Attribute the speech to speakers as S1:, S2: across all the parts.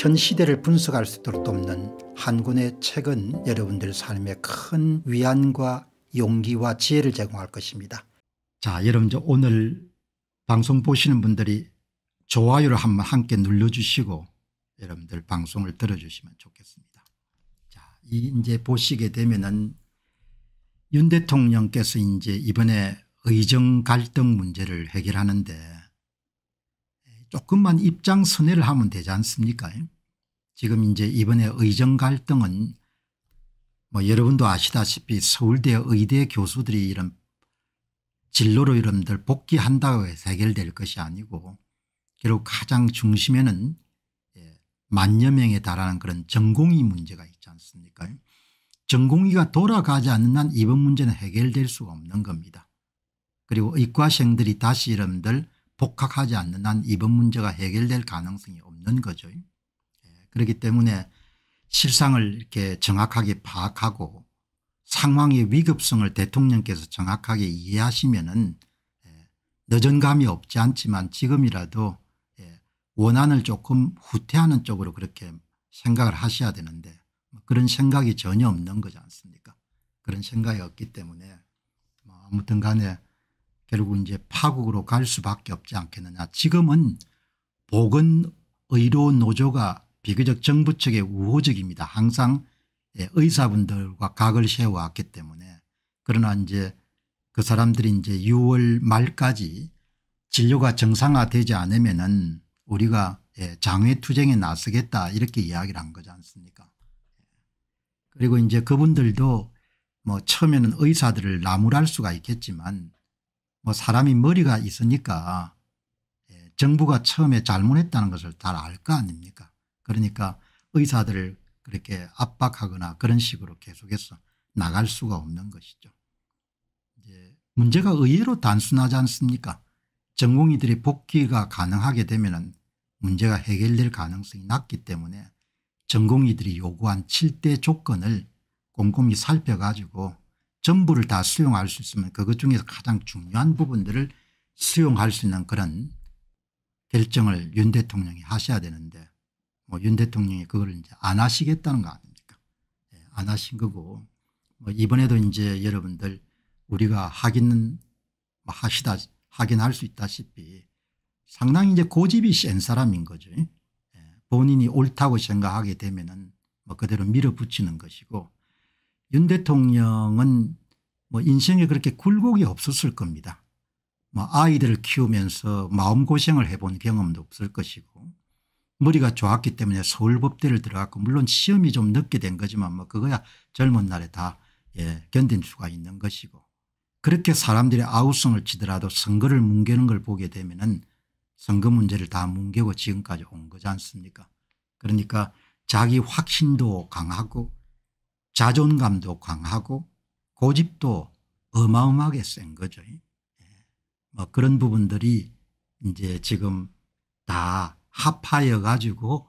S1: 현 시대를 분석할 수 있도록 돕는 한군의 책은 여러분들 삶에 큰 위안과 용기와 지혜를 제공할 것입니다. 자 여러분 오늘 방송 보시는 분들이 좋아요를 한번 함께 눌러주시고 여러분들 방송을 들어주시면 좋겠습니다. 자, 이제 보시게 되면은 윤 대통령께서 이제 이번에 의정 갈등 문제를 해결하는데 조금만 입장 선회를 하면 되지 않습니까 지금 이제 이번에 의정 갈등은 뭐 여러분도 아시다시피 서울대 의대 교수들이 이런 진로로 여러분들 복귀한다고 해서 해결될 것이 아니고 결국 가장 중심에는 예, 만여 명에 달하는 그런 전공의 문제가 있지 않습니까 전공의가 돌아가지 않는 한 이번 문제는 해결될 수가 없는 겁니다. 그리고 의과생들이 다시 여러분들 복학하지 않는 한 이번 문제가 해결될 가능성이 없는 거죠. 예, 그렇기 때문에 실상을 이렇게 정확하게 파악하고 상황의 위급성을 대통령께서 정확하게 이해하시면 은 예, 늦은 감이 없지 않지만 지금이라도 예, 원한을 조금 후퇴하는 쪽으로 그렇게 생각을 하셔야 되는데 뭐 그런 생각이 전혀 없는 거지 않습니까 그런 생각이 없기 때문에 뭐 아무튼 간에 결국 이제 파국으로 갈 수밖에 없지 않겠느냐. 지금은 보건의료노조가 비교적 정부 측에 우호적입니다. 항상 예, 의사분들과 각을 세워왔기 때문에 그러나 이제 그 사람들이 이제 6월 말까지 진료가 정상화되지 않으면은 우리가 예, 장외투쟁에 나서겠다 이렇게 이야기를 한 거지 않습니까 그리고 이제 그분들도 뭐 처음에는 의사들을 나무랄 수가 있겠지만 뭐 사람이 머리가 있으니까 예, 정부가 처음에 잘못했다는 것을 잘알거 아닙니까 그러니까 의사들을 그렇게 압박하거나 그런 식으로 계속해서 나갈 수가 없는 것이죠. 이제 문제가 의외로 단순하지 않습니까 전공의들이 복귀가 가능하게 되면 문제가 해결될 가능성이 낮기 때문에 전공의들이 요구한 7대 조건을 곰곰이 살펴가지고 전부를 다 수용할 수 있으면 그것 중에서 가장 중요한 부분들을 수용할 수 있는 그런 결정을 윤 대통령이 하셔야 되는데 뭐윤 대통령이 그걸 이제 안 하시겠다는 거 아닙니까 네, 안 하신 거고 뭐 이번에도 이제 여러분들 우리가 확인는뭐 하시다 확인할수 있다시피 상당히 이제 고집이 센 사람인 거죠. 예. 본인이 옳다고 생각하게 되면은 뭐 그대로 밀어붙이는 것이고 윤 대통령은 뭐 인생에 그렇게 굴곡이 없었을 겁니다. 뭐 아이들을 키우면서 마음고생을 해본 경험도 없을 것이고 머리가 좋았기 때문에 서울법대를 들어갔고 물론 시험이 좀 늦게 된 거지만 뭐 그거야 젊은 날에 다 예, 견딘 수가 있는 것이고 그렇게 사람들이 아우성을 치더라도 선거를 뭉개는 걸 보게 되면 은 선거 문제를 다 뭉개고 지금까지 온 거지 않습니까 그러니까 자기 확신도 강하고 자존감도 강하고 고집도 어마어마하게 센 거죠. 예. 뭐 그런 부분들이 이제 지금 다 합하여 가지고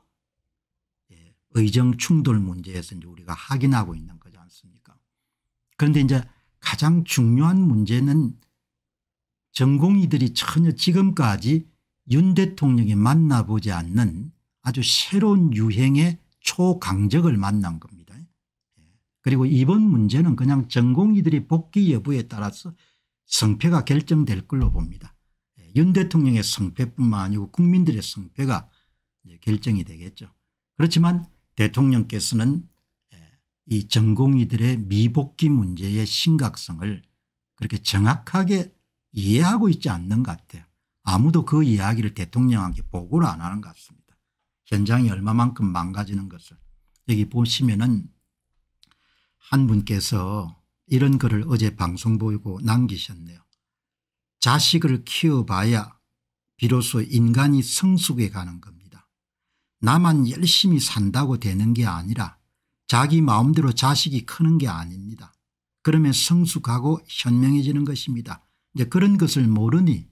S1: 예, 의정 충돌 문제에서 이제 우리가 확인하고 있는 거지 않습니까 그런데 이제 가장 중요한 문제는 전공의들이 전혀 지금까지 윤 대통령이 만나보지 않는 아주 새로운 유행의 초강적을 만난 겁니다. 그리고 이번 문제는 그냥 전공의들이 복귀 여부에 따라서 성패가 결정될 걸로 봅니다. 예, 윤 대통령의 성패뿐만 아니고 국민들의 성패가 결정이 되겠죠. 그렇지만 대통령께서는 예, 이 전공의들의 미복귀 문제의 심각성을 그렇게 정확하게 이해하고 있지 않는 것 같아요. 아무도 그 이야기를 대통령한테 보고를 안 하는 것 같습니다. 현장이 얼마만큼 망가지는 것을 여기 보시면은 한 분께서 이런 글을 어제 방송 보이고 남기셨네요. 자식을 키워봐야 비로소 인간이 성숙해 가는 겁니다. 나만 열심히 산다고 되는 게 아니라 자기 마음대로 자식이 크는 게 아닙니다. 그러면 성숙하고 현명해지는 것입니다. 이제 그런 것을 모르니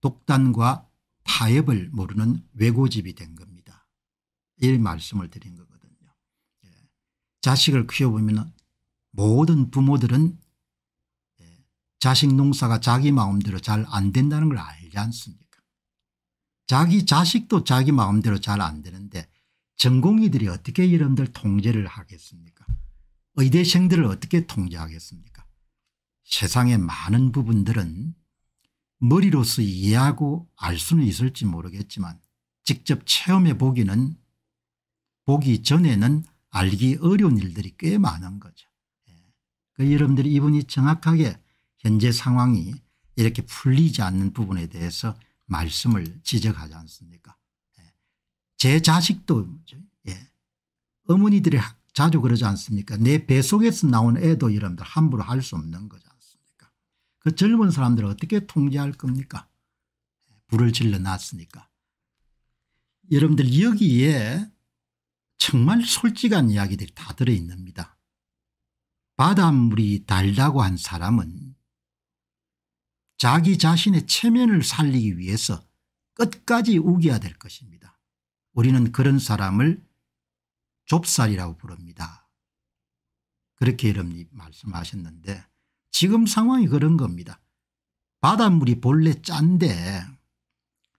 S1: 독단과 타협을 모르는 외고집이 된 겁니다. 이 말씀을 드린 거거든요. 예. 자식을 키워보면 모든 부모들은 예, 자식 농사가 자기 마음대로 잘 안 된다는 걸 알지 않습니까 자기 자식도 자기 마음대로 잘 안 되는데 전공의들이 어떻게 여러들 통제를 하겠습니까 의대생들을 어떻게 통제하겠습니까 세상의 많은 부분들은 머리로서 이해하고 알 수는 있을지 모르겠지만 직접 체험해 보기는 보기 전에는 알기 어려운 일들이 꽤 많은 거죠. 그 여러분들이 이분이 정확하게 현재 상황이 이렇게 풀리지 않는 부분에 대해서 말씀을 지적하지 않습니까 예. 제 자식도 예. 어머니들이 자주 그러지 않습니까 내 배속에서 나온 애도 여러분들 함부로 할 수 없는 거지 않습니까 그 젊은 사람들을 어떻게 통제할 겁니까 예. 불을 질러놨으니까 여러분들 여기에 정말 솔직한 이야기들이 다 들어있습니다 바닷물이 달다고 한 사람은 자기 자신의 체면을 살리기 위해서 끝까지 우겨야 될 것입니다. 우리는 그런 사람을 좁쌀이라고 부릅니다. 그렇게 여러분이 말씀하셨는데 지금 상황이 그런 겁니다. 바닷물이 본래 짠데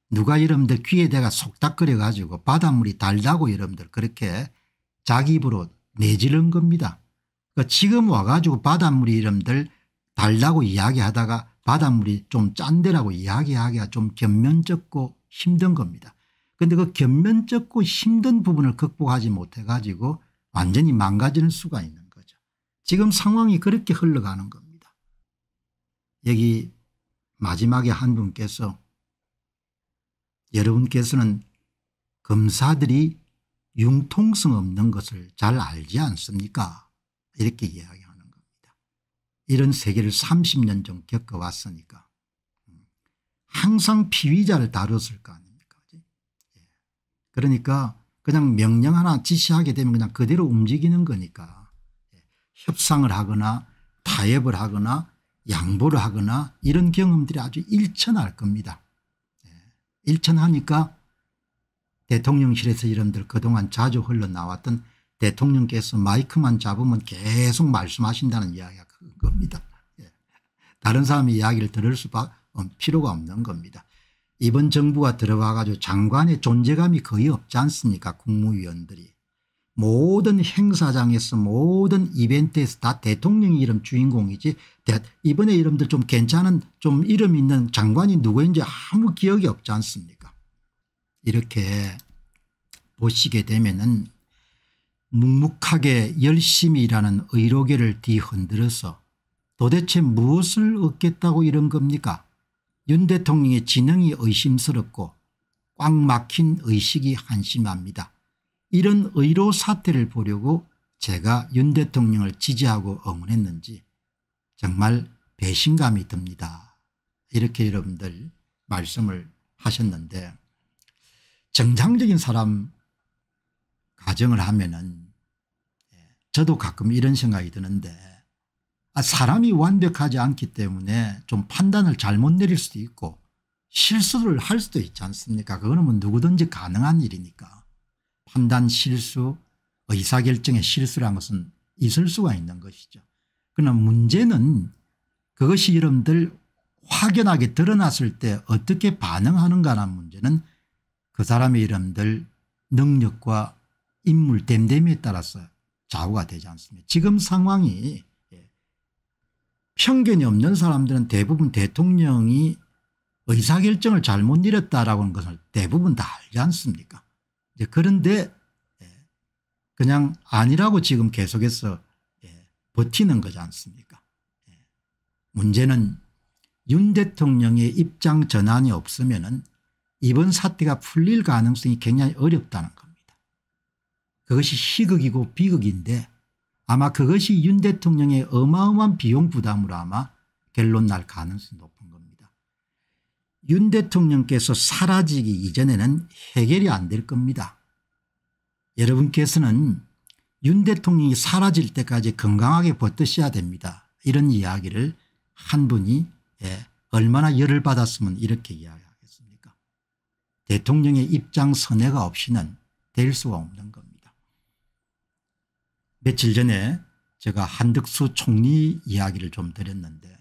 S1: 누가 여러분들 귀에다가 속닥거려 가지고 바닷물이 달다고 여러분들 그렇게 자기 입으로 내지른 겁니다. 그 지금 와가지고 바닷물 이름들 달라고 이야기하다가 바닷물이 좀 짠데라고 이야기하기가 좀 견면적고 힘든 겁니다. 그런데 그 견면적고 힘든 부분을 극복하지 못해가지고 완전히 망가지는 수가 있는 거죠. 지금 상황이 그렇게 흘러가는 겁니다. 여기 마지막에 한 분께서 여러분께서는 검사들이 융통성 없는 것을 잘 알지 않습니까 이렇게 이야기하는 겁니다. 이런 세계를 30년 좀 겪어왔으니까 음, 항상 피의자를 다뤘을 거 아닙니까. 예. 그러니까 그냥 명령 하나 지시하게 되면 그냥 그대로 움직이는 거니까 예. 협상을 하거나 타협을 하거나 양보를 하거나 이런 경험들이 아주 일천할 겁니다. 예. 일천하니까 대통령실에서 이런들 그동안 자주 흘러나왔던 대통령께서 마이크만 잡으면 계속 말씀하신다는 이야기가 겁니다. 예. 다른 사람의 이야기를 들을 수 필요가 없는 겁니다. 이번 정부가 들어와 가지고 장관의 존재감이 거의 없지 않습니까 국무위원들이. 모든 행사장에서 모든 이벤트에서 다 대통령 이름 주인공이지 이번에 이름들 좀 괜찮은 좀 이름 있는 장관이 누구인지 아무 기억이 없지 않습니까 이렇게 보시게 되면 은 묵묵하게 열심히 일하는 의료계를 뒤흔들어서 도대체 무엇을 얻겠다고 이런 겁니까 윤 대통령의 지능이 의심스럽고 꽉 막힌 의식이 한심합니다. 이런 의료 사태를 보려고 제가 윤 대통령을 지지하고 응원했는지 정말 배신감이 듭니다. 이렇게 여러분들 말씀을 하셨는데 정상적인 사람 가정을 하면은 예, 저도 가끔 이런 생각이 드는데 아, 사람이 완벽하지 않기 때문에 좀 판단을 잘못 내릴 수도 있고 실수를 할 수도 있지 않습니까 그거는 뭐 누구든지 가능한 일이니까 판단 실수 의사결정의 실수란 것은 있을 수가 있는 것이죠 그러나 문제는 그것이 여러분들 확연하게 드러났을 때 어떻게 반응하는가라는 문제는 그 사람의 이름들 능력과 인물 댐댐에 따라서 좌우가 되지 않습니다. 지금 상황이 편견이 없는 사람들은 대부분 대통령이 의사결정을 잘못 내렸다라고 하는 것을 대부분 다 알지 않습니까 그런데 예, 그냥 아니라고 지금 계속해서 예, 버티는 거지 않습니까 예, 문제는 윤 대통령의 입장 전환이 없으면 이번 사태가 풀릴 가능성이 굉장히 어렵다는 것. 그것이 희극이고 비극인데 아마 그것이 윤 대통령의 어마어마한 비용 부담으로 아마 결론 날 가능성이 높은 겁니다. 윤 대통령께서 사라지기 이전에는 해결이 안 될 겁니다. 여러분께서는 윤 대통령이 사라질 때까지 건강하게 버텨셔야 됩니다. 이런 이야기를 한 분이 예, 얼마나 열을 받았으면 이렇게 이야기하겠습니까 대통령의 입장 선회가 없이는 될 수가 없는 겁니다. 며칠 전에 제가 한덕수 총리 이야기를 좀 드렸는데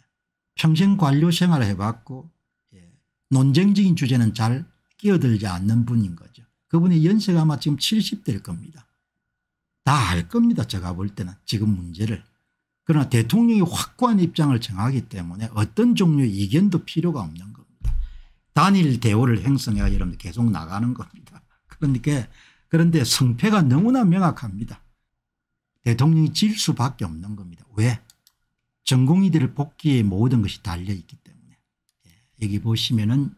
S1: 평생 관료 생활을 해봤고 예. 논쟁적인 주제는 잘 끼어들지 않는 분인 거죠. 그분의 연세가 아마 지금 70대일 겁니다. 다 알 겁니다. 제가 볼 때는 지금 문제를. 그러나 대통령이 확고한 입장을 정하기 때문에 어떤 종류의 이견도 필요가 없는 겁니다. 단일 대우를행성해야 여러분 계속 나가는 겁니다. 그러니까 그런데 성패가 너무나 명확합니다. 대통령이 질 수밖에 없는 겁니다. 왜? 전공의들의 복귀에 모든 것이 달려있기 때문에. 예, 여기 보시면은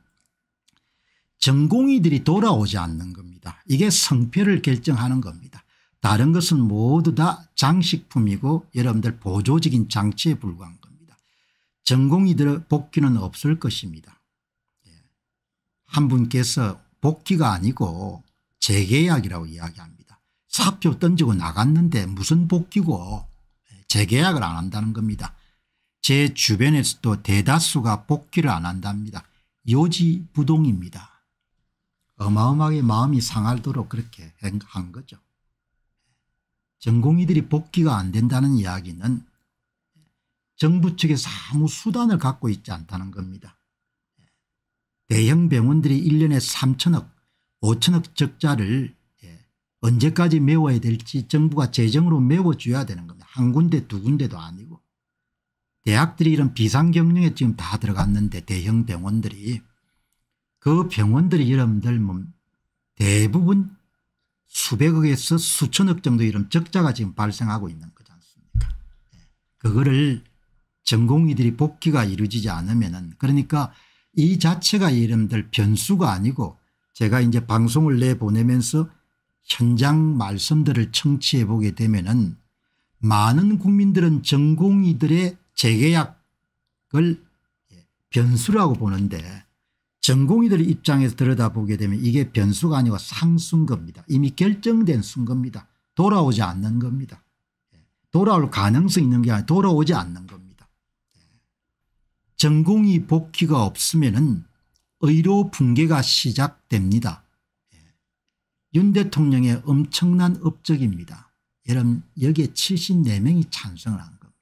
S1: 전공의들이 돌아오지 않는 겁니다. 이게 성패를 결정하는 겁니다. 다른 것은 모두 다 장식품이고 여러분들 보조적인 장치에 불과한 겁니다. 전공의들의 복귀는 없을 것입니다. 예. 한 분께서 복귀가 아니고 재계약이라고 이야기합니다. 사표 던지고 나갔는데 무슨 복귀고 재계약을 안 한다는 겁니다. 제 주변에서도 대다수가 복귀를 안 한답니다. 요지부동입니다. 어마어마하게 마음이 상할도록 그렇게 한 거죠. 전공의들이 복귀가 안 된다는 이야기는 정부 측에서 아무 수단을 갖고 있지 않다는 겁니다. 대형 병원들이 1년에 3천억 5천억 적자를 언제까지 메워야 될지 정부가 재정으로 메워줘야 되는 겁니다. 한 군데 두 군데도 아니고. 대학들이 이런 비상경영에 지금 다 들어갔는데 대형 병원들이 그 병원들이 여러분들 뭐 대부분 수백억에서 수천억 정도 이런 적자가 지금 발생하고 있는 거지 않습니까 네. 그거를 전공의들이 복귀가 이루어지지 않으면 은 그러니까 이 자체가 여러분들 변수가 아니고 제가 이제 방송을 내보내면서 현장 말씀들을 청취해 보게 되면 많은 국민들은 전공의들의 재계약을 변수라고 보는데 전공의들 입장에서 들여다보게 되면 이게 변수가 아니고 상순 겁니다. 이미 결정된 순 겁니다. 돌아오지 않는 겁니다. 돌아올 가능성이 있는 게 아니라 돌아오지 않는 겁니다. 전공의 복귀가 없으면 의료 붕괴가 시작됩니다. 윤 대통령의 엄청난 업적입니다. 여러분 여기에 74명이 찬성을 한 겁니다.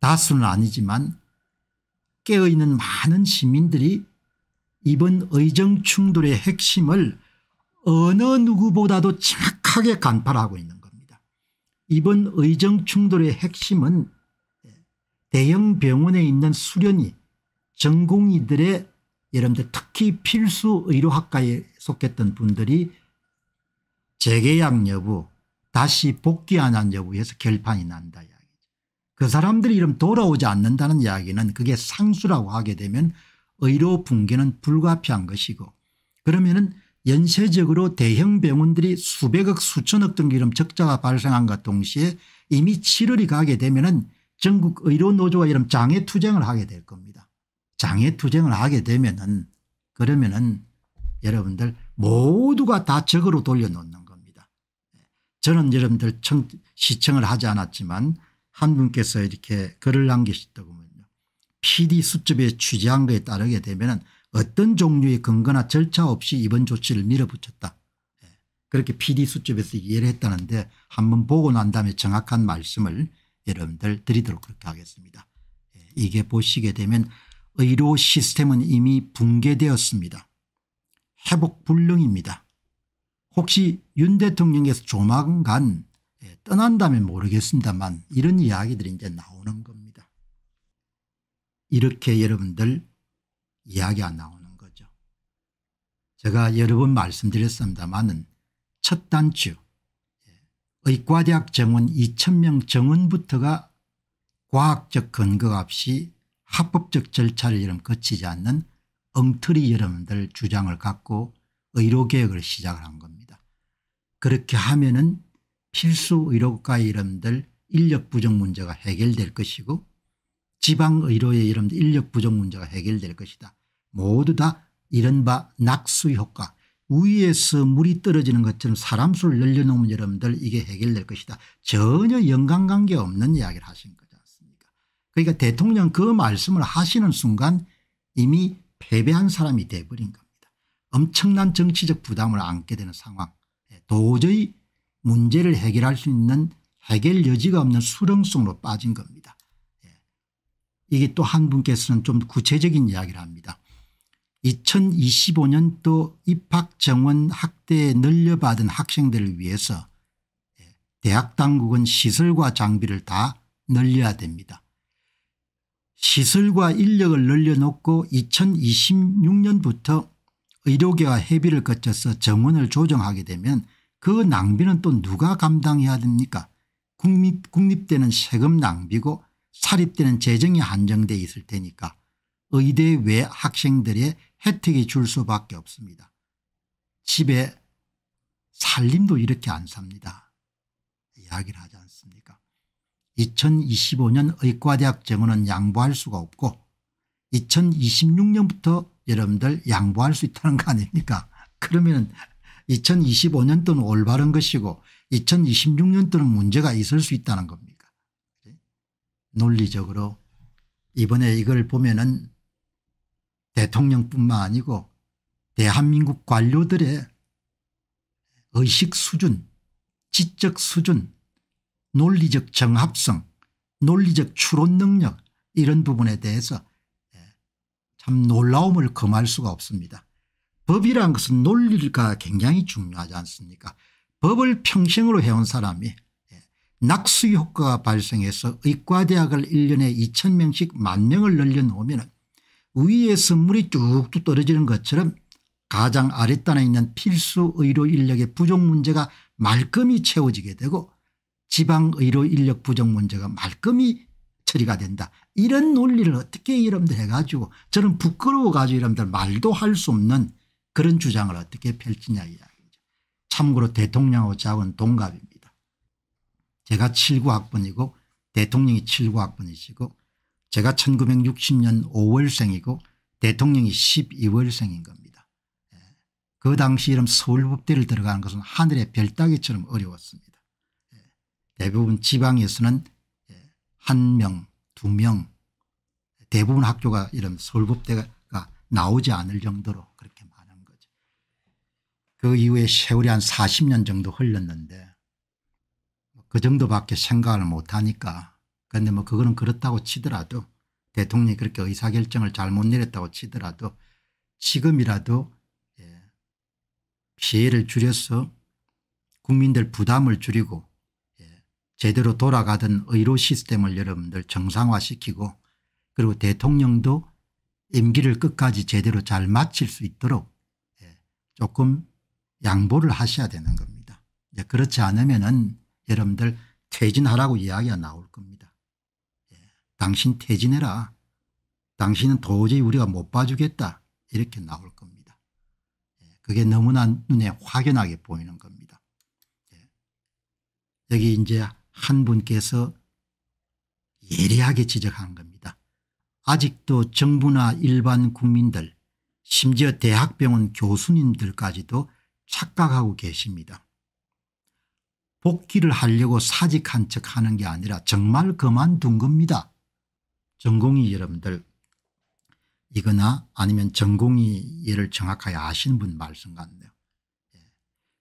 S1: 다수는 아니지만 깨어있는 많은 시민들이 이번 의정 충돌의 핵심을 어느 누구보다도 정확하게 간파하고 있는 겁니다. 이번 의정 충돌의 핵심은 대형 병원에 있는 수련이 전공의들의 여러분들 특히 필수 의료학과에 속했던 분들이 재계약 여부 다시 복귀하는 여부에서 결판이 난다 이야기죠. 그 사람들이 이름 돌아오지 않는다는 이야기는 그게 상수라고 하게 되면 의료 붕괴는 불가피한 것이고 그러면은 연쇄적으로 대형 병원들이 수백억 수천억 등이름 적자가 발생한것 동시에 이미 7월이 가게 되면은 전국 의료노조와 이런 장애투쟁을 하게 될 겁니다. 장애투쟁을 하게 되면은 그러면은 여러분들 모두가 다 적으로 돌려놓는 겁니다. 저는 여러분들 청, 시청을 하지 않았지만 한 분께서 이렇게 글을 남기시더군요. PD 수첩에 취재한 것에 따르게 되면 어떤 종류의 근거나 절차 없이 입원 조치를 밀어붙였다. 예, 그렇게 PD 수첩에서 이해를 했다는데 한번 보고 난 다음에 정확한 말씀을 여러분들 드리도록 그렇게 하겠습니다. 예, 이게 보시게 되면 의료 시스템은 이미 붕괴되었습니다. 회복 불능입니다. 혹시 윤 대통령께서 조만간 예, 떠난다면 모르겠습니다만 이런 이야기들이 이제 나오는 겁니다. 이렇게 여러분들 이야기가 나오는 거죠. 제가 여러 번 말씀드렸습니다만은 첫 단추 예, 의과대학 정원 2,000명 정원부터가 과학적 근거 없이 합법적 절차를 여러분 거치지 않는 엉터리 여러분들 주장을 갖고 의료개혁을 시작을 한 겁니다. 그렇게 하면은 필수 의료과의 여러분들 인력 부족 문제가 해결될 것이고 지방의료의 여러분들 인력 부족 문제가 해결될 것이다. 모두 다 이른바 낙수 효과 위에서 물이 떨어지는 것처럼 사람 수를 늘려놓으면 여러분들 이게 해결될 것이다. 전혀 연관관계 없는 이야기를 하신 거예요. 그러니까 대통령 그 말씀을 하시는 순간 이미 패배한 사람이 돼버린 겁니다. 엄청난 정치적 부담을 안게 되는 상황 예, 도저히 문제를 해결할 수 있는 해결 여지가 없는 수렁성으로 빠진 겁니다. 예. 이게 또 한 분께서는 좀 구체적인 이야기를 합니다. 2025년도 입학 정원 확대에 늘려받은 학생들을 위해서 예, 대학 당국은 시설과 장비를 다 늘려야 됩니다. 시설과 인력을 늘려놓고 2026년부터 의료계와 협의를 거쳐서 정원을 조정하게 되면 그 낭비는 또 누가 감당해야 됩니까 국립, 국립대는 세금 낭비고 사립대는 재정이 한정돼 있을 테니까 의대 외 학생들의 혜택이 줄 수밖에 없습니다. 집에 살림도 이렇게 안 삽니다. 이야기를 하지 않습니까 2025년 의과대학 정원은 양보할 수가 없고 2026년부터 여러분들 양보할 수 있다는 거 아닙니까 그러면 2025년도는 올바른 것이고 2026년도는 문제가 있을 수 있다는 겁니까 논리적으로 이번에 이걸 보면 은 대통령뿐만 아니고 대한민국 관료들의 의식 수준 지적 수준 논리적 정합성 논리적 추론 능력 이런 부분에 대해서 예, 참 놀라움을 금할 수가 없습니다. 법이란 것은 논리가 굉장히 중요하지 않습니까 법을 평생으로 해온 사람이 예, 낙수 효과가 발생해서 의과대학을 1년에 2천 명씩 만 명을 늘려놓으면 위에서 물이 쭉쭉 떨어지는 것처럼 가장 아랫단에 있는 필수 의료 인력의 부족 문제가 말끔히 채워지게 되고 지방의료 인력 부족 문제가 말끔히 처리가 된다. 이런 논리를 어떻게 이름들 해가지고 저는 부끄러워가지고 이름들 말도 할 수 없는 그런 주장을 어떻게 펼치냐 이야기죠. 참고로 대통령하고 저하고는 동갑입니다. 제가 7 9학번이고 대통령이 7 9학번이시고 제가 1960년 5월생이고 대통령이 12월생인 겁니다. 예. 그 당시 이런 서울법대를 들어가는 것은 하늘의 별따기처럼 어려웠습니다. 대부분 지방에서는 한 명, 두 명, 대부분 학교가 이런 서울법대가 나오지 않을 정도로 그렇게 많은 거죠. 그 이후에 세월이 한 40년 정도 흘렀는데 그 정도밖에 생각을 못하니까 그런데 뭐 그거는 그렇다고 치더라도 대통령이 그렇게 의사결정을 잘못 내렸다고 치더라도 지금이라도 예, 피해를 줄여서 국민들 부담을 줄이고 제대로 돌아가던 의료 시스템을 여러분들 정상화시키고 그리고 대통령도 임기를 끝까지 제대로 잘 마칠 수 있도록 예, 조금 양보를 하셔야 되는 겁니다. 그렇지 않으면 은 여러분들 퇴진하라고 이야기가 나올 겁니다. 예, 당신 퇴진해라. 당신은 도저히 우리가 못 봐주겠다. 이렇게 나올 겁니다. 예, 그게 너무나 눈에 확연하게 보이는 겁니다. 여기 이제 한 분께서 예리하게 지적한 겁니다. 아직도 정부나 일반 국민들 심지어 대학병원 교수님들까지도 착각하고 계십니다. 복귀를 하려고 사직한 척 하는 게 아니라 정말 그만둔 겁니다. 전공이 여러분들 이거나 아니면 전공이 얘를 정확하게 아시는 분 말씀 같네요. 예.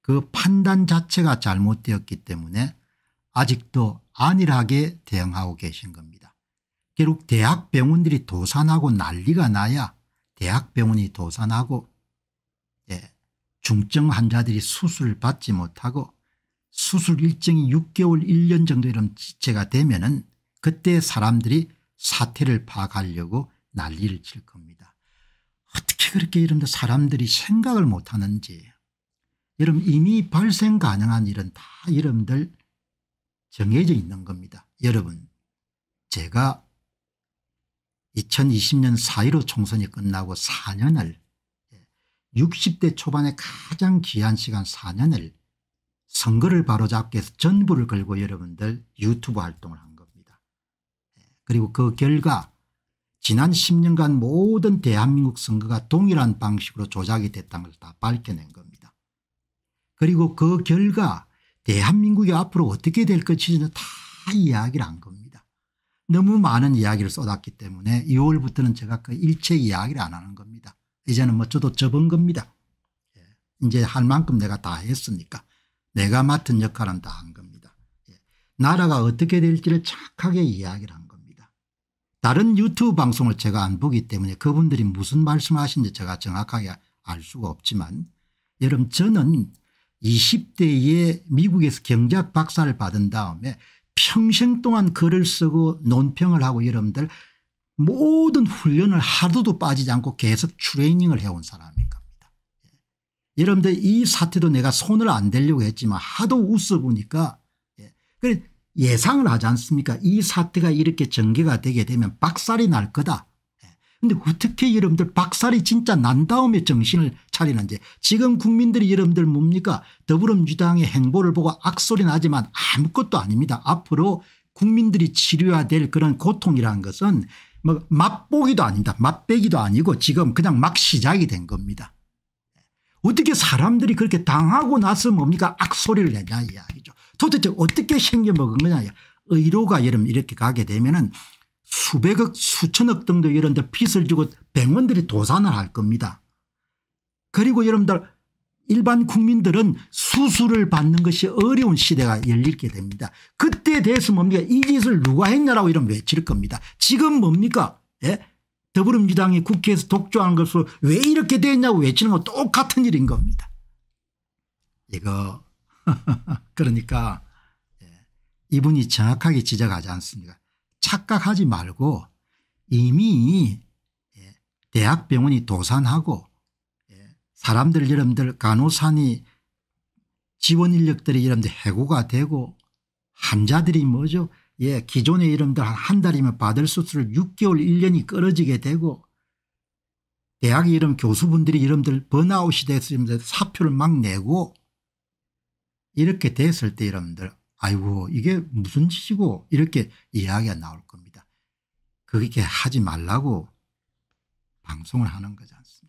S1: 그 판단 자체가 잘못되었기 때문에 아직도 안일하게 대응하고 계신 겁니다. 결국 대학병원들이 도산하고 난리가 나야 대학병원이 도산하고 예, 중증 환자들이 수술을 받지 못하고 수술 일정이 6개월 1년 정도 이런 지체가 되면 은 그때 사람들이 사태를 파악하려고 난리를 칠 겁니다. 어떻게 그렇게 이런 사람들이 생각을 못하는지 여러분 이미 발생 가능한 일은 다 여러분들 정해져 있는 겁니다. 여러분 제가 2020년 4.15 총선이 끝나고 4년을 60대 예, 초반의 가장 귀한 시간 4년을 선거를 바로잡기 위해서 전부를 걸고 여러분들 유튜브 활동을 한 겁니다. 예, 그리고 그 결과 지난 10년간 모든 대한민국 선거가 동일한 방식으로 조작이 됐다는 걸 다 밝혀낸 겁니다. 그리고 그 결과 대한민국이 앞으로 어떻게 될 것인지는 다 이야기를 한 겁니다. 너무 많은 이야기를 쏟았기 때문에 2월부터는 제가 그 일체 이야기를 안 하는 겁니다. 이제는 뭐 저도 접은 겁니다. 예. 이제 할 만큼 내가 다 했으니까 내가 맡은 역할은 다 한 겁니다. 예. 나라가 어떻게 될지를 착하게 이야기를 한 겁니다. 다른 유튜브 방송을 제가 안 보기 때문에 그분들이 무슨 말씀하신지 제가 정확하게 알 수가 없지만 여러분 저는 20대에 미국에서 경제학 박사를 받은 다음에 평생 동안 글을 쓰고 논평을 하고 여러분들 모든 훈련을 하루도 빠지지 않고 계속 트레이닝을 해온 사람인 겁니다. 예. 여러분들 이 사태도 내가 손을 안 대려고 했지만 하도 웃어보니까 예. 상을 하지 않습니까 이 사태가 이렇게 전개가 되게 되면 박살이 날 거다. 그데 예. 어떻게 여러분들 박살이 진짜 난 다음에 정신을 차리는데 지금 국민들이 여러분들 뭡니까 더불어민주당의 행보를 보고 악소리 나지만 아무것도 아닙니다. 앞으로 국민들이 치료해야 될 그런 고통이라는 것은 뭐 맛보기도 아니다. 맛배기도 아니고 지금 그냥 막 시작이 된 겁니다. 어떻게 사람들이 그렇게 당하고 나서 뭡니까 악소리를 내냐 이야기죠. 도대체 어떻게 생겨먹은 거냐. 의료가 여러분 이렇게 가게 되면은 수백억 수천억 등도 이런 데 빚을 지고 백원들이 도산을 할 겁니다. 그리고 여러분들 일반 국민들은 수술을 받는 것이 어려운 시대가 열리게 됩니다. 그때 대해서 뭡니까 이 짓을 누가 했냐라고 이런 외칠 겁니다. 지금 뭡니까 예? 더불어민주당이 국회에서 독주하는 것으로 왜 이렇게 됐냐고 외치는 건 똑같은 일인 겁니다. 이거 그러니까 예. 이분이 정확하게 지적하지 않습니까 착각하지 말고 이미 예, 대학병원이 도산하고 사람들 여러분들 간호사니 지원 인력들이 여러분들 해고가 되고 환자들이 뭐죠 예 기존의 여러분들 한 달이면 받을 수술을 6개월 1년이 끌어지게 되고 대학 이름 교수분들이 여러분들 번아웃이 됐으면 사표를 막 내고 이렇게 됐을 때 여러분들 아이고 이게 무슨 짓이고 이렇게 이야기가 나올 겁니다. 그렇게 하지 말라고 방송을 하는 거지 않습니까